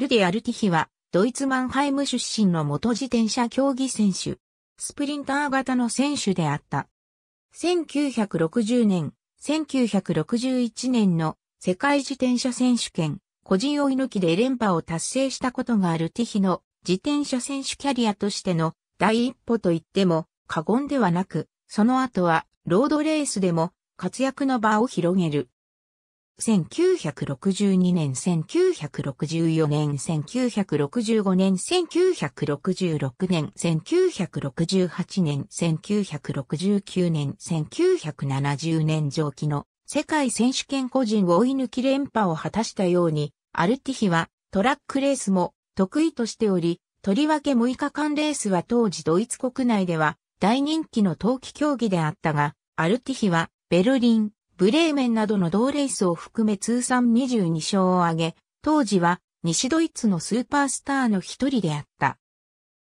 ルディ・アルティヒは、ドイツマンハイム出身の元自転車競技選手。スプリンター型の選手であった。1960年、1961年の世界自転車選手権、個人追い抜きで連覇を達成したことがあるティヒの自転車選手キャリアとしての第一歩と言っても過言ではなく、その後はロードレースでも活躍の場を広げる。1962年、1964年、1965年、1966年、1968年、1969年、1970年上記の世界選手権個人追い抜き連覇を果たしたように、アルティヒはトラックレースも得意としており、とりわけ6日間レースは当時ドイツ国内では大人気の冬季競技であったが、アルティヒはベルリン、ブレーメンなどの同レースを含め通算22勝を挙げ、当時は西ドイツのスーパースターの一人であった。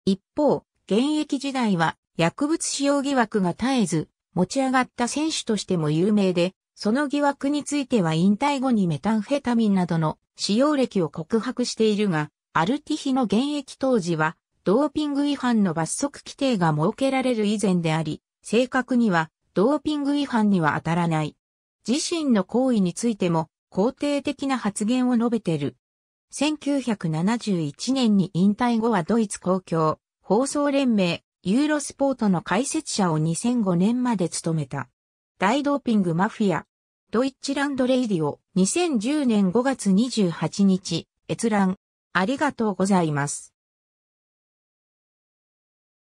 一方、現役時代は薬物使用疑惑が絶えず、持ち上がった選手としても有名で、その疑惑については引退後にメタンフェタミンなどの使用歴を告白しているが、アルティヒの現役当時は、ドーピング違反の罰則規定が設けられる以前であり、正確には、ドーピング違反には当たらない。自身の行為についても肯定的な発言を述べてる。1971年に引退後はドイツ公共、放送連盟、ユーロスポートの解説者を2005年まで務めた。大ドーピングマフィア、ドイッチランドレイディオ、2010年5月28日、閲覧、ありがとうございます。